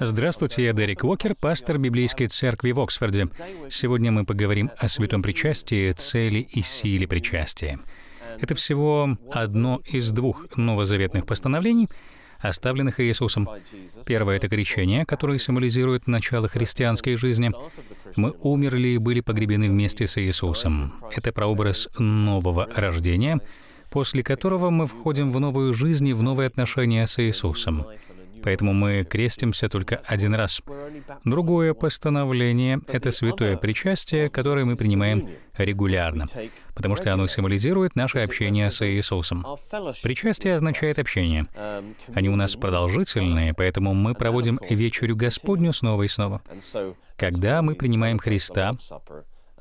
Здравствуйте, я Дерек Уокер, пастор Библейской церкви в Оксфорде. Сегодня мы поговорим о святом причастии, цели и силе причастия. Это всего одно из двух новозаветных постановлений, оставленных Иисусом. Первое — это крещение, которое символизирует начало христианской жизни. Мы умерли и были погребены вместе с Иисусом. Это прообраз нового рождения, после которого мы входим в новую жизнь и в новые отношения с Иисусом. Поэтому мы крестимся только один раз. Другое постановление — это святое причастие, которое мы принимаем регулярно, потому что оно символизирует наше общение с Иисусом. Причастие означает общение. Они у нас продолжительные, поэтому мы проводим вечерю Господню снова и снова. Когда мы принимаем Христа,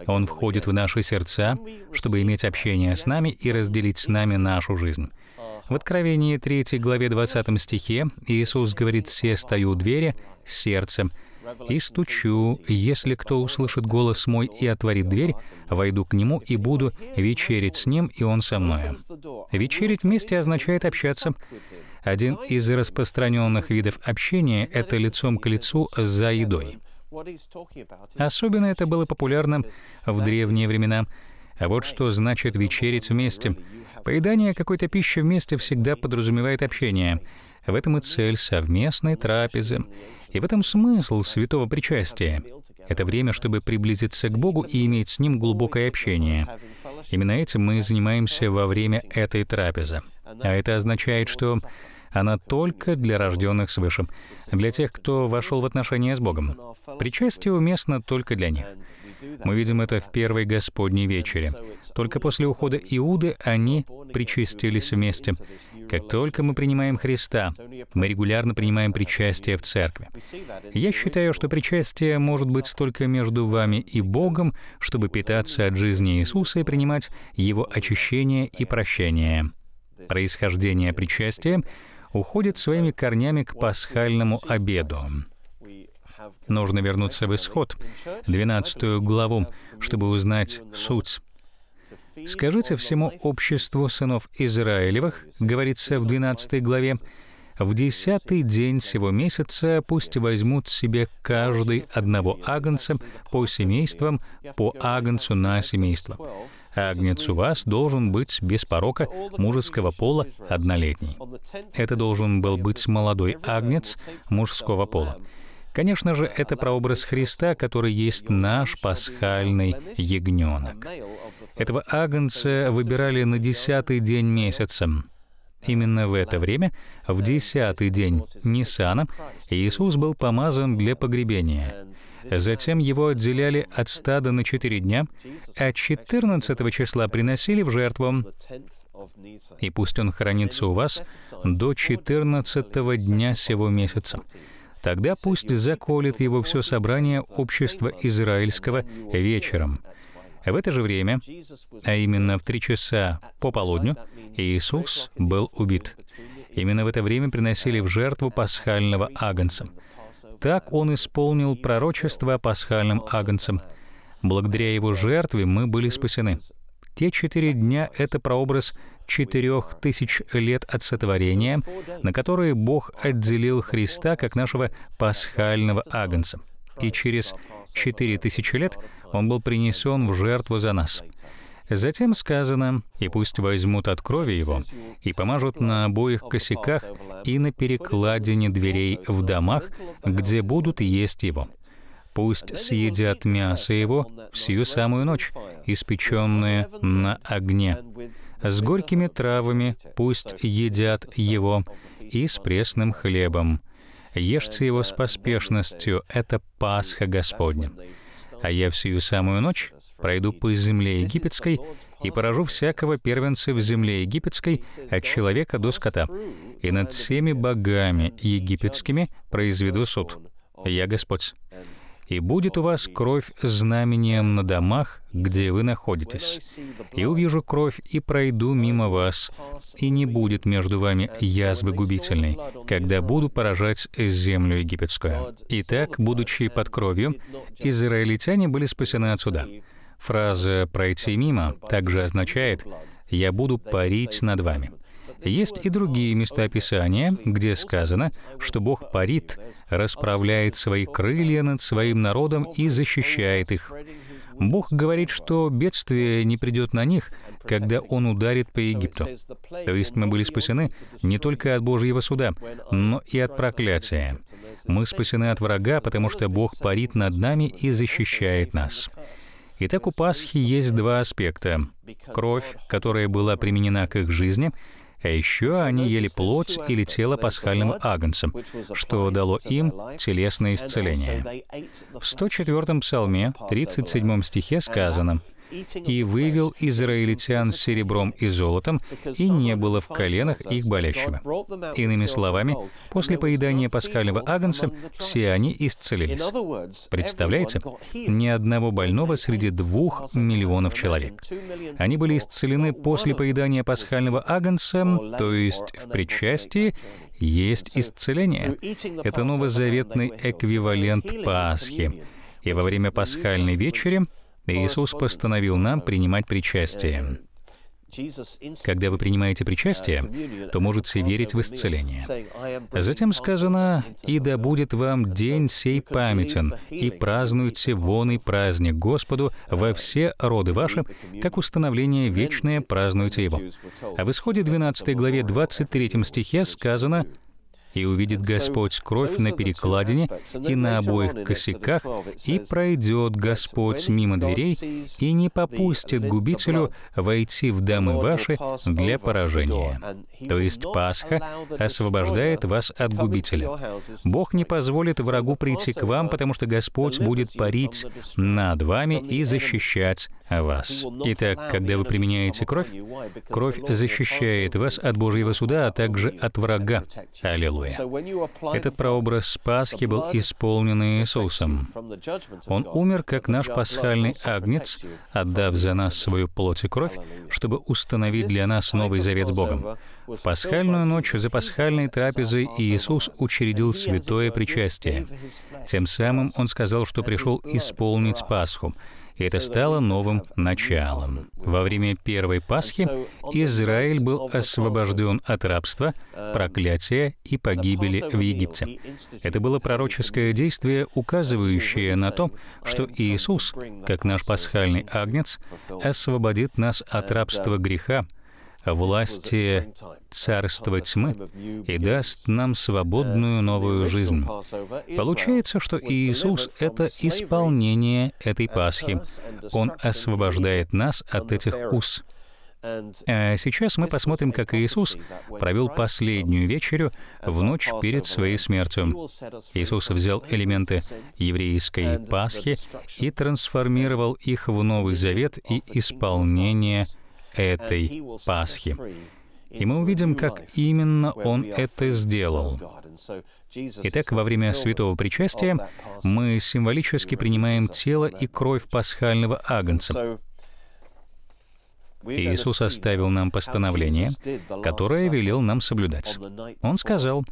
он входит в наши сердца, чтобы иметь общение с нами и разделить с нами нашу жизнь. В Откровении 3 главе 20 стихе Иисус говорит «Се стою у двери сердцем и стучу. Если кто услышит голос мой и отворит дверь, войду к нему и буду вечерить с ним, и он со мною». Вечерить вместе означает общаться. Один из распространенных видов общения — это лицом к лицу за едой. Особенно это было популярно в древние времена. А вот что значит вечерить вместе. Поедание какой-то пищи вместе всегда подразумевает общение. В этом и цель совместной трапезы. И в этом смысл святого причастия. Это время, чтобы приблизиться к Богу и иметь с Ним глубокое общение. Именно этим мы занимаемся во время этой трапезы. А это означает, что она только для рожденных свыше, для тех, кто вошел в отношения с Богом. Причастие уместно только для них. Мы видим это в первой Господней вечере. Только после ухода Иуды они причастились вместе. Как только мы принимаем Христа, мы регулярно принимаем причастие в церкви. Я считаю, что причастие может быть только между вами и Богом, чтобы питаться от жизни Иисуса и принимать Его очищение и прощение. Происхождение причастия уходит своими корнями к пасхальному обеду. Нужно вернуться в Исход, 12 главу, чтобы узнать суть. «Скажите всему обществу сынов Израилевых, — говорится в 12 главе, — в десятый день сего месяца пусть возьмут себе каждый одного агнца по семействам, по агнцу на семейство. Агнец у вас должен быть без порока мужеского пола однолетний. Это должен был быть молодой агнец мужского пола. Конечно же, это прообраз Христа, который есть наш пасхальный ягненок. Этого агнца выбирали на десятый день месяца. Именно в это время, в десятый день Нисана, Иисус был помазан для погребения. Затем его отделяли от стада на четыре дня, а 14 числа приносили в жертву. И пусть он хранится у вас до 14 дня сего месяца. Тогда пусть заколет его все собрание общества израильского вечером. В это же время, а именно в три часа по полудню, Иисус был убит. Именно в это время приносили в жертву пасхального агнца. Так он исполнил пророчество о пасхальном агнцем. Благодаря его жертве мы были спасены. Те четыре дня — это прообраз четырех тысяч лет от сотворения, на которые Бог отделил Христа как нашего пасхального агнца. И через четыре тысячи лет Он был принесен в жертву за нас. Затем сказано, «И пусть возьмут от крови его, и помажут на обоих косяках и на перекладине дверей в домах, где будут есть его» пусть съедят мясо его всю самую ночь, испеченное на огне. С горькими травами пусть едят его, и с пресным хлебом. Ешьте его с uh, поспешностью, это Пасха Господня. А я всю самую ночь пройду по земле египетской и поражу всякого первенца в земле египетской от человека до скота, и над всеми богами египетскими произведу суд. Я Господь и будет у вас кровь знамением на домах, где вы находитесь. И увижу кровь, и пройду мимо вас, и не будет между вами язвы губительной, когда буду поражать землю египетскую». Итак, будучи под кровью, израильтяне были спасены отсюда. Фраза «пройти мимо» также означает «я буду парить над вами». Есть и другие места Писания, где сказано, что Бог парит, расправляет свои крылья над своим народом и защищает их. Бог говорит, что бедствие не придет на них, когда Он ударит по Египту. То есть мы были спасены не только от Божьего суда, но и от проклятия. Мы спасены от врага, потому что Бог парит над нами и защищает нас. Итак, у Пасхи есть два аспекта. Кровь, которая была применена к их жизни, а еще они ели плоть или тело пасхальным агнцем, что дало им телесное исцеление. В 104-м псалме, 37 стихе сказано — и вывел израильтян с серебром и золотом, и не было в коленах их болящего». Иными словами, после поедания пасхального агнца все они исцелились. Представляете? Ни одного больного среди двух миллионов человек. Они были исцелены после поедания пасхального агнца, то есть в причастии, есть исцеление. Это новозаветный эквивалент Пасхи. И во время пасхальной вечери Иисус постановил нам принимать причастие. Когда вы принимаете причастие, то можете верить в исцеление. Затем сказано, «И да будет вам день сей памятен, и празднуйте вон и праздник Господу во все роды ваши, как установление вечное празднуйте его». А в Исходе 12 главе 23 стихе сказано, и увидит Господь кровь на перекладине и на обоих косяках, и пройдет Господь мимо дверей и не попустит губителю войти в дамы ваши для поражения. То есть Пасха освобождает вас от губителя. Бог не позволит врагу прийти к вам, потому что Господь будет парить над вами и защищать вас. Итак, когда вы применяете кровь, кровь защищает вас от Божьего суда, а также от врага. Аллилуйя аллилуйя. Этот прообраз Пасхи был исполнен Иисусом. Он умер, как наш пасхальный агнец, отдав за нас свою плоть и кровь, чтобы установить для нас новый завет с Богом. В пасхальную ночь за пасхальной трапезой Иисус учредил святое причастие. Тем самым Он сказал, что пришел исполнить Пасху, и это стало новым началом. Во время Первой Пасхи Израиль был освобожден от рабства, проклятия и погибели в Египте. Это было пророческое действие, указывающее на то, что Иисус, как наш пасхальный агнец, освободит нас от рабства греха, власти царства тьмы и даст нам свободную новую жизнь. Получается, что Иисус — это исполнение этой Пасхи. Он освобождает нас от этих уз. А сейчас мы посмотрим, как Иисус провел последнюю вечерю в ночь перед своей смертью. Иисус взял элементы еврейской Пасхи и трансформировал их в Новый Завет и исполнение этой Пасхи. И мы увидим, как именно он это сделал. Итак, во время святого причастия мы символически принимаем тело и кровь пасхального агнца. Иисус оставил нам постановление, которое велел нам соблюдать. Он сказал,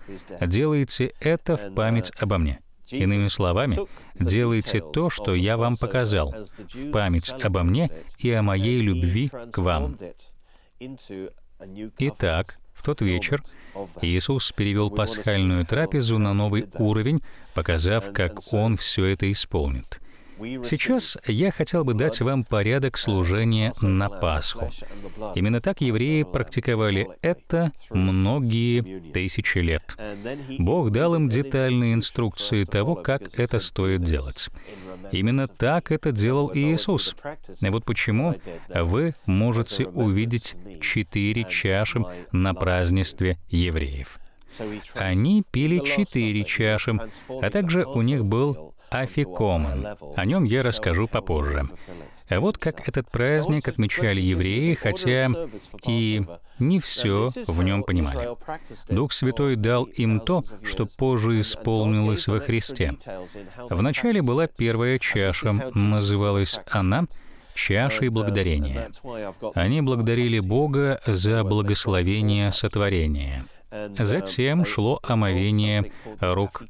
«Делайте это в память uh, обо мне». Иными словами, делайте то, что я вам показал, в память обо мне и о моей любви к вам. Итак, в тот вечер Иисус перевел пасхальную трапезу на новый уровень, показав, как Он все это исполнит. Сейчас я хотел бы дать вам порядок служения на Пасху. Именно так евреи практиковали это многие тысячи лет. Бог дал им детальные инструкции того, как это стоит делать. Именно так это делал Иисус. И вот почему вы можете увидеть четыре чаши на празднестве евреев. Они пили четыре чаши, а также у них был Афикоман. О нем я расскажу попозже. А вот как этот праздник отмечали евреи, хотя и не все в нем понимали. Дух Святой дал им то, что позже исполнилось во Христе. Вначале была первая чаша, называлась она чашей благодарения. Они благодарили Бога за благословение сотворения. Um, Затем шло омовение рук.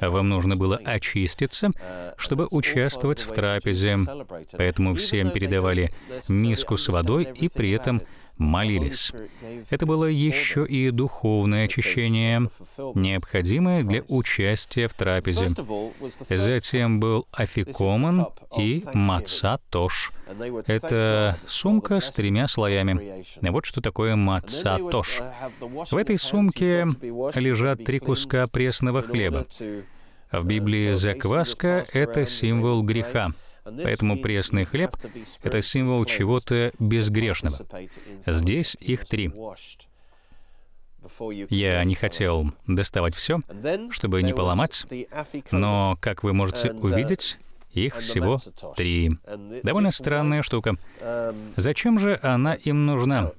Вам нужно было uh, очиститься, чтобы участвовать в трапезе. Поэтому всем передавали миску с водой и при этом молились. Это было еще и духовное очищение, необходимое для участия в трапезе. Затем был афикоман и маца тош. Это сумка с тремя слоями. Вот что такое маца тош. В этой сумке лежат три куска пресного хлеба. В Библии закваска — это символ греха. Поэтому пресный хлеб — это символ чего-то безгрешного. Здесь их три. Я не хотел доставать все, чтобы не поломать, но, как вы можете uh, увидеть, их всего три. Довольно странная штука. Um, Зачем же она им нужна?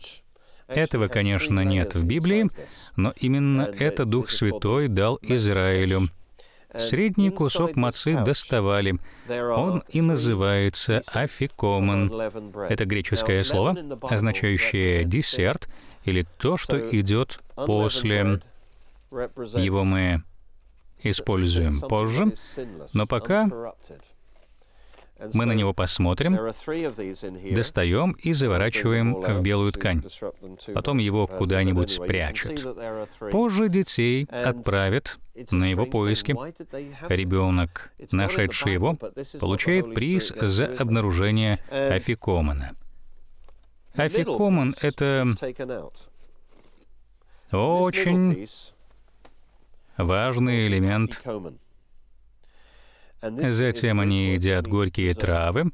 Этого, конечно, нет в Библии, но именно это Дух Святой дал Израилю. Средний кусок мацы доставали. Он и называется афикомен. Это греческое слово, означающее «десерт» или «то, что идет после». Его мы используем позже, но пока мы на него посмотрим, достаем и заворачиваем в белую ткань. Потом его куда-нибудь спрячут. Позже детей отправят на его поиски. Ребенок, нашедший его, получает приз за обнаружение афикомана. Афикоман — это очень важный элемент Затем они едят горькие травы,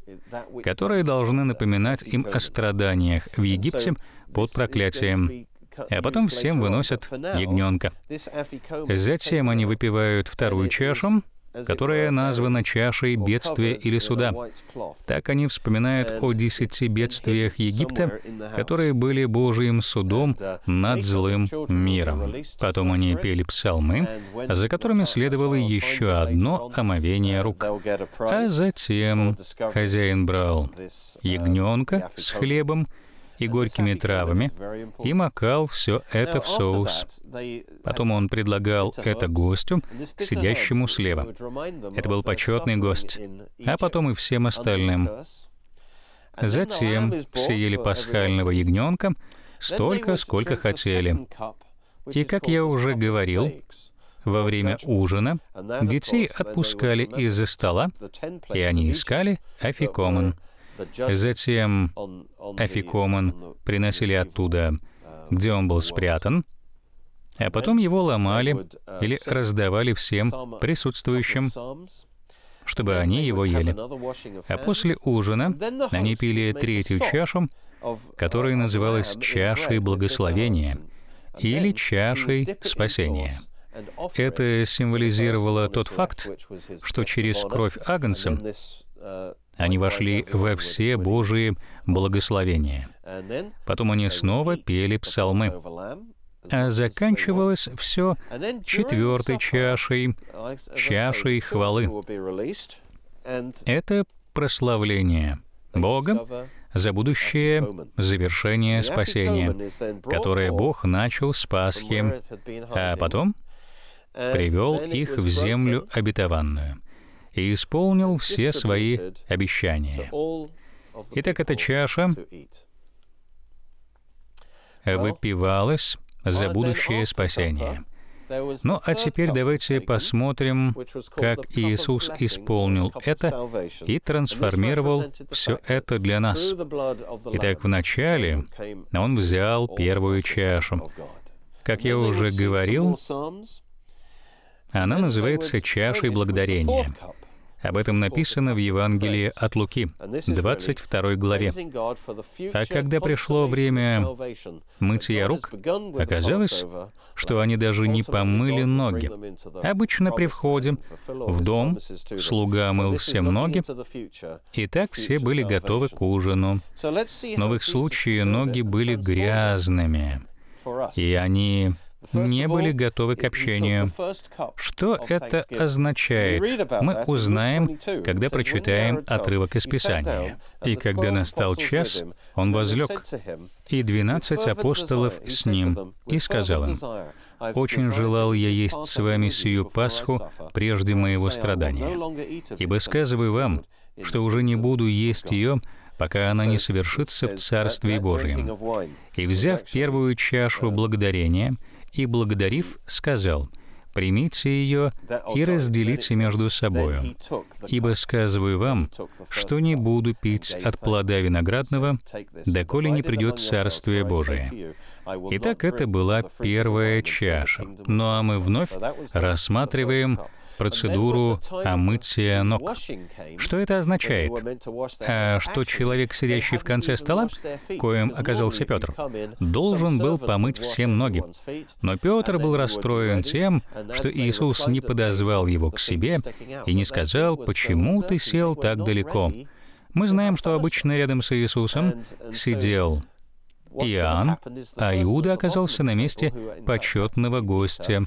которые должны напоминать им о страданиях в Египте под проклятием а потом всем выносят ягненка. Затем они выпивают вторую чашу, которая названа чашей бедствия или суда. Так они вспоминают о десяти бедствиях Египта, которые были Божьим судом над злым миром. Потом они пели псалмы, за которыми следовало еще одно омовение рук. А затем хозяин брал ягненка с хлебом, и горькими травами и макал все это в соус. Потом он предлагал это гостю, сидящему слева. Это был почетный гость, а потом и всем остальным. Затем все ели пасхального ягненка столько, сколько хотели. И, как я уже говорил, во время ужина детей отпускали из-за стола, и они искали афикомен. Затем Афикомон приносили оттуда, где он был спрятан, а потом его ломали или раздавали всем присутствующим, чтобы они его ели. А после ужина они пили третью чашу, которая называлась «чашей благословения» или «чашей спасения». Это символизировало тот факт, что через кровь Агнца они вошли во все Божьи благословения. Потом они снова пели псалмы. А заканчивалось все четвертой чашей, чашей хвалы. Это прославление Бога за будущее завершение спасения, которое Бог начал с Пасхи, а потом привел их в землю обетованную — и исполнил все свои обещания. Итак, эта чаша выпивалась за будущее спасение. Ну а теперь давайте посмотрим, как Иисус исполнил это и трансформировал все это для нас. Итак, вначале Он взял первую чашу. Как я уже говорил, она называется чашей благодарения. Об этом написано в Евангелии от Луки, 22 главе. «А когда пришло время мытья рук, оказалось, что они даже не помыли ноги. Обычно при входе в дом слуга мыл все ноги, и так все были готовы к ужину. Но в их случае ноги были грязными, и они не были готовы к общению. Что это означает? Мы узнаем, когда прочитаем отрывок из Писания. «И когда настал час, он возлег, и двенадцать апостолов с ним, и сказал им, «Очень желал я есть с вами сию Пасху прежде моего страдания, ибо сказываю вам, что уже не буду есть ее, пока она не совершится в Царстве Божьем». И взяв первую чашу um, благодарения, — и, благодарив, сказал, «Примите ее и разделите между собою, ибо сказываю вам, что не буду пить от плода виноградного, доколе не придет Царствие Божие». Итак, это была первая чаша. Ну а мы вновь рассматриваем процедуру омытия ног. Что это означает? А что человек, сидящий в конце стола, коим оказался Петр, должен был помыть всем ноги. Но Петр был расстроен тем, что Иисус не подозвал его к себе и не сказал, «Почему ты сел так далеко?» Мы знаем, что обычно рядом с Иисусом сидел Иоанн, а Иуда оказался на месте почетного гостя.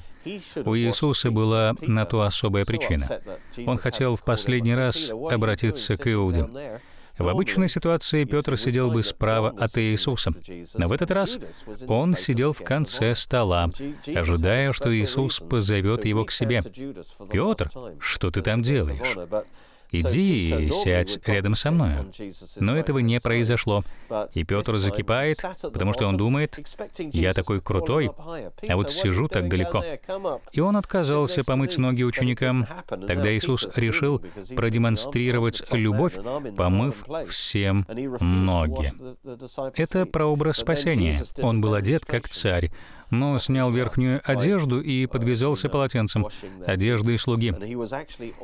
У Иисуса была на то особая причина. Он хотел в последний раз обратиться к Иуде. В обычной ситуации Петр сидел бы справа от Иисуса, но в этот раз он сидел в конце стола, ожидая, что Иисус позовет его к себе. «Петр, что ты там делаешь?» «Иди и сядь рядом со мною». Но этого не произошло. И Петр закипает, потому что он думает, «Я такой крутой, а вот сижу так далеко». И он отказался помыть ноги ученикам. Тогда Иисус решил продемонстрировать любовь, помыв всем ноги. Это прообраз спасения. Он был одет как царь, но снял верхнюю одежду и подвязался полотенцем, одеждой слуги.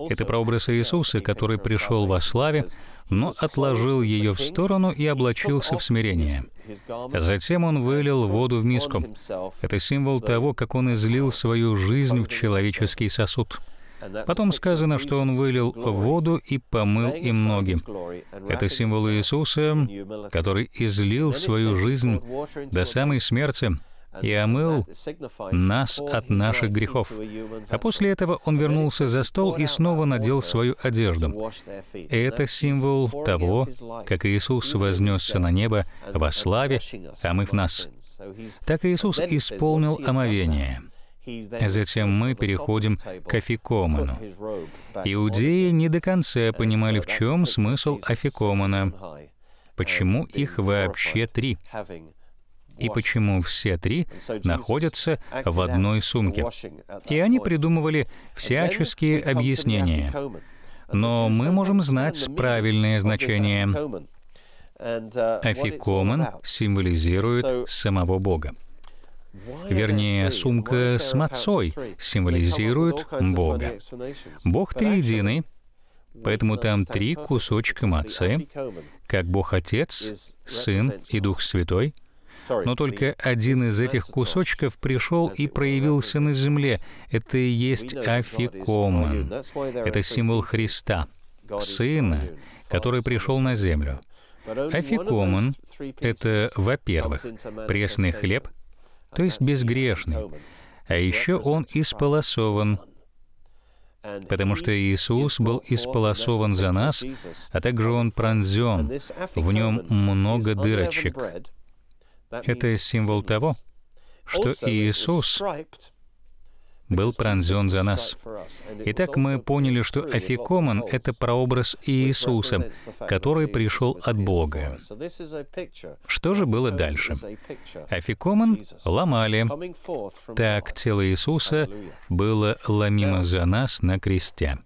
Это прообраз Иисуса, который пришел во славе, но отложил ее в сторону и облачился в смирение. Затем он вылил воду в миску. Это символ того, как он излил свою жизнь в человеческий сосуд. Потом сказано, что он вылил воду и помыл им ноги. Это символ Иисуса, который излил свою жизнь до самой смерти, и омыл нас от наших грехов. А после этого он вернулся за стол и снова надел свою одежду. Это символ того, как Иисус вознесся на небо во славе, омыв нас. Так Иисус исполнил омовение. Затем мы переходим к афикомону. Иудеи не до конца понимали, в чем смысл афикомона, почему их вообще три и почему все три находятся в одной сумке. И они придумывали всяческие объяснения. Но мы можем знать правильное значение. Афикомен uh, символизирует самого Бога. Вернее, сумка с мацой символизирует Бога. Бог триединый, поэтому там три кусочка мацы, как Бог Отец, Сын и Дух Святой, но только один из этих кусочков пришел и проявился на земле. Это и есть афикомон. Это символ Христа, Сына, который пришел на землю. Афикомон — это, во-первых, пресный хлеб, то есть безгрешный, а еще он исполосован, потому что Иисус был исполосован за нас, а также он пронзен, в нем много дырочек. Это символ того, что Иисус был пронзен за нас. Итак, мы поняли, что Афикомон — это прообраз Иисуса, который пришел от Бога. Что же было дальше? Афикомон ломали. Так тело Иисуса было ломимо за нас на кресте.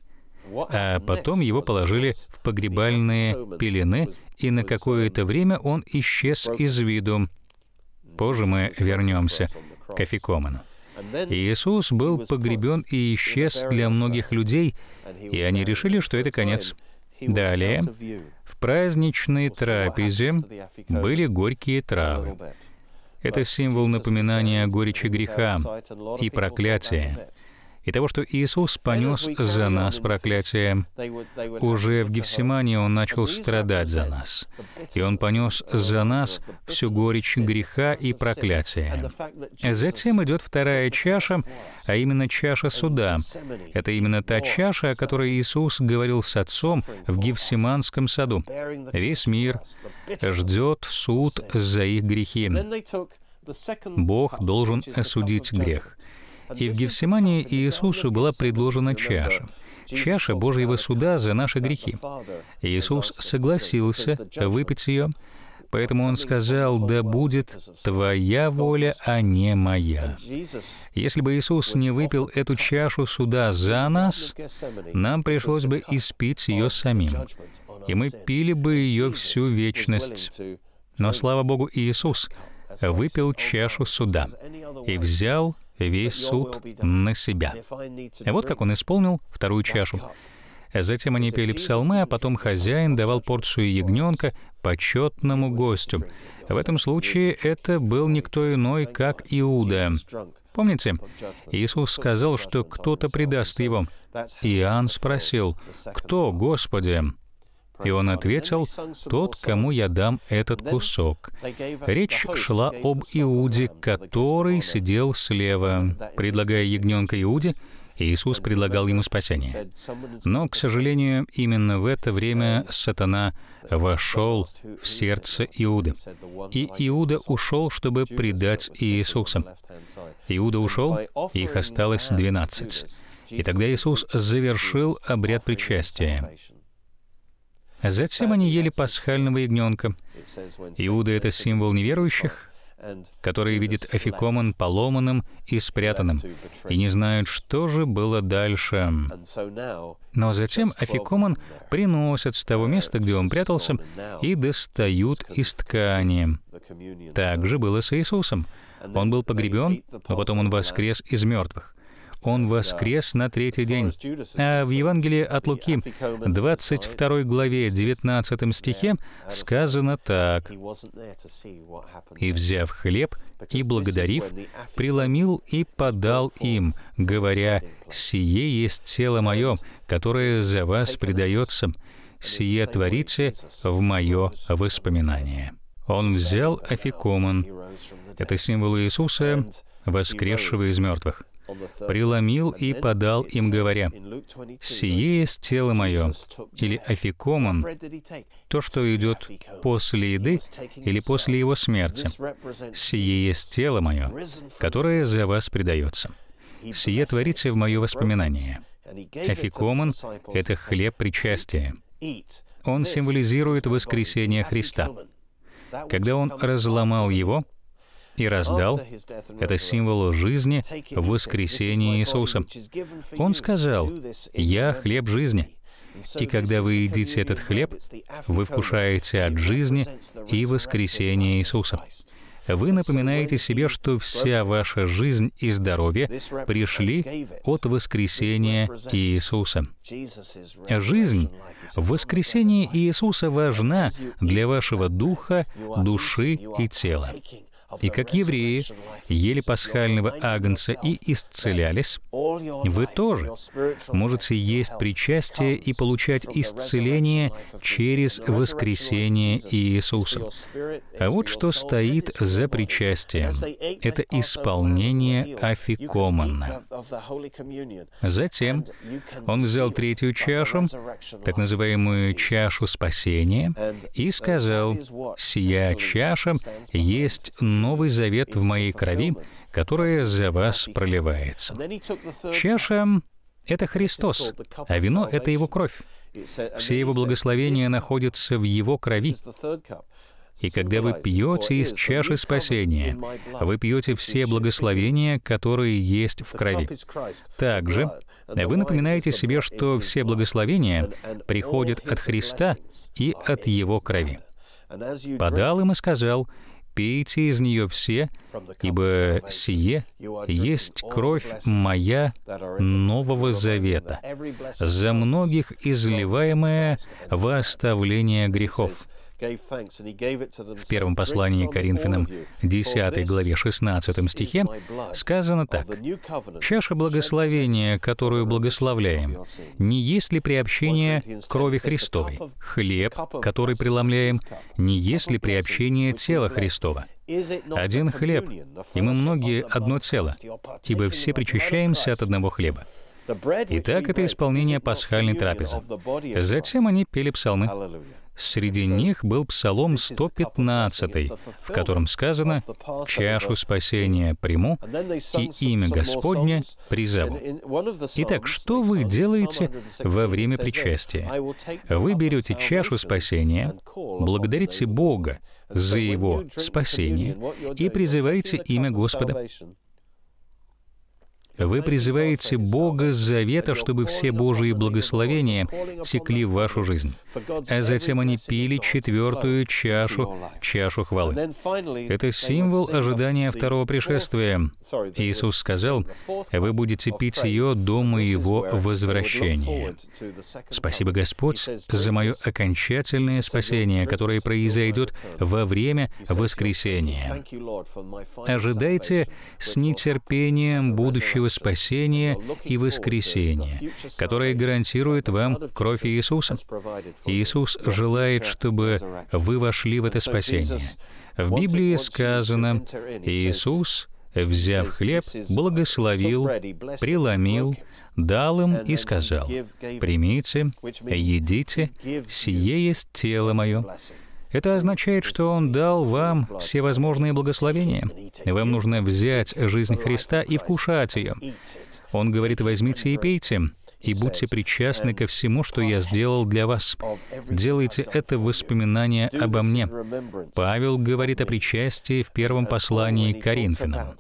А потом его положили в погребальные пелены, и на какое-то um, время он исчез из виду. Позже мы вернемся к Афикомену. Иисус был погребен и исчез для многих людей, и они решили, что это конец. Далее, в праздничной трапезе были горькие травы. Это символ напоминания о горечи греха и проклятия и того, что Иисус понес за нас проклятие. Уже в Гефсимании Он начал страдать за нас, и Он понес за нас всю горечь греха и проклятия. Э, затем идет вторая чаша, а именно чаша суда. Это именно та чаша, о которой Иисус говорил с Отцом в Гефсиманском саду. Весь мир ждет суд за их грехи. Бог должен осудить грех. И в Гефсимании Иисусу была предложена чаша. Чаша Божьего суда за наши грехи. Иисус согласился выпить ее, Поэтому он сказал, «Да будет твоя воля, а не моя». Если бы Иисус не выпил эту чашу суда за нас, нам пришлось бы испить ее самим, и мы пили бы ее всю вечность. Но, слава Богу, Иисус выпил чашу суда и взял весь суд на себя. Вот как он исполнил вторую чашу. Затем они пели псалмы, а потом хозяин давал порцию ягненка почетному гостю. В этом случае это был никто иной, как Иуда. Помните, Иисус сказал, что кто-то предаст его. Иоанн спросил, «Кто, Господи?» И он ответил, «Тот, кому я дам этот кусок». Речь шла об Иуде, который сидел слева. Предлагая ягненка Иуде, Иисус предлагал ему спасение. Но, к сожалению, именно в это время сатана вошел в сердце Иуды. И Иуда ушел, чтобы предать Иисуса. Иуда ушел, их осталось двенадцать. И тогда Иисус завершил обряд причастия. Затем они ели пасхального ягненка. Иуда — это символ неверующих, которые видят Афикомон поломанным и спрятанным, и не знают, что же было дальше. Но затем Афикомон приносят с того места, где он прятался, и достают из ткани. Так же было с Иисусом. Он был погребен, но а потом он воскрес из мертвых. Он воскрес на третий день. А в Евангелии от Луки, 22 главе, 19 стихе, сказано так. «И взяв хлеб, и благодарив, преломил и подал им, говоря, «Сие есть тело мое, которое за вас предается, сие творите в мое воспоминание». Он взял афикомон. Это символ Иисуса, воскресшего из мертвых преломил и подал им, говоря, «Сие есть тело мое» или «Афикомон», то, что идет после еды или после его смерти. «Сие есть тело мое, которое за вас предается. Сие творите в мое воспоминание». Афикомон — это хлеб причастия. Он символизирует воскресение Христа. Когда он разломал его, и раздал — это символ жизни в воскресении Иисуса. Он сказал, «Я хлеб жизни». И когда вы едите этот хлеб, вы вкушаете от жизни и воскресения Иисуса. Вы напоминаете себе, что вся ваша жизнь и здоровье пришли от воскресения Иисуса. Жизнь в воскресении Иисуса важна для вашего духа, души и тела и как евреи ели пасхального агнца и исцелялись, вы тоже можете есть причастие и получать исцеление через воскресение Иисуса. А вот что стоит за причастием. Это исполнение афикомана. Затем он взял третью чашу, так называемую чашу спасения, и сказал, «Сия чаша есть новый завет в моей крови, которая за вас проливается. Чаша — это Христос, а вино — это Его кровь. Все Его благословения находятся в Его крови. И когда вы пьете из чаши спасения, вы пьете все благословения, которые есть в крови. Также вы напоминаете себе, что все благословения приходят от Христа и от Его крови. Подал им и сказал, пейте из нее все, ибо сие есть кровь моя Нового Завета, за многих изливаемая во оставление грехов». В первом послании Коринфянам, 10 главе 16 стихе, сказано так. «Чаша благословения, которую благословляем, не есть ли приобщение крови Христовой? Хлеб, который преломляем, не есть ли приобщение тела Христова? Один хлеб, и мы многие одно тело, ибо все причащаемся от одного хлеба». Итак, это исполнение пасхальной трапезы. Затем они пели псалмы. Среди них был Псалом 115, в котором сказано «Чашу спасения приму, и имя Господне призову». Итак, что вы делаете во время причастия? Вы берете чашу спасения, благодарите Бога за Его спасение и призываете имя Господа. Вы призываете Бога с завета, чтобы все Божьи благословения текли в вашу жизнь. А затем они пили четвертую чашу, чашу хвалы. Это символ ожидания второго пришествия. Иисус сказал, «Вы будете пить ее до моего возвращения». Спасибо, Господь, за мое окончательное спасение, которое произойдет во время воскресения. Ожидайте с нетерпением будущего будущего спасения и воскресения, которое гарантирует вам кровь Иисуса. Иисус желает, чтобы вы вошли в это спасение. В Библии сказано, Иисус взяв хлеб, благословил, преломил, дал им и сказал, «Примите, едите, сие есть тело мое, это означает, что Он дал вам всевозможные благословения. Вам нужно взять жизнь Христа и вкушать ее. Он говорит, возьмите и пейте, и будьте причастны ко всему, что я сделал для вас. Делайте это в воспоминание обо мне. Павел говорит о причастии в первом послании к Коринфянам.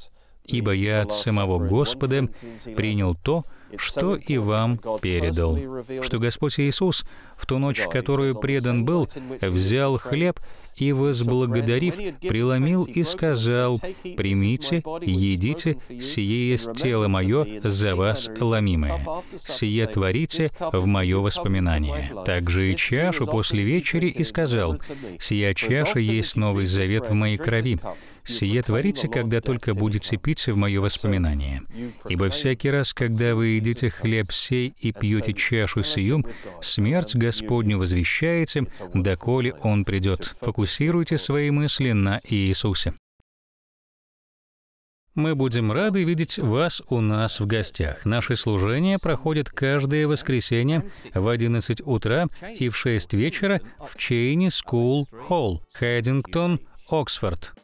«Ибо я от самого Господа принял то, что и вам передал, что Господь Иисус в ту ночь, в которую предан был, взял хлеб и, возблагодарив, преломил и сказал, «Примите, едите, сие есть тело мое за вас ломимое, сие творите в мое воспоминание». Также и чашу после вечери и сказал, «Сия чаша есть новый завет в моей крови, Сие творите, когда только будет цепиться в мое воспоминание. Ибо всякий раз, когда вы едите хлеб сей и пьете чашу сию, смерть Господню возвещаете, доколе Он придет. Фокусируйте свои мысли на Иисусе. Мы будем рады видеть вас у нас в гостях. Наши служения проходят каждое воскресенье в 11 утра и в 6 вечера в Чейни School Холл, Хэддингтон, Оксфорд.